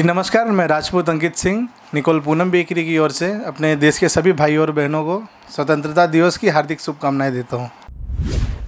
जी नमस्कार मैं राजपूत अंकित सिंह निकोल पूनम बेकरी की ओर से अपने देश के सभी भाई और बहनों को स्वतंत्रता दिवस की हार्दिक शुभकामनाएं देता हूँ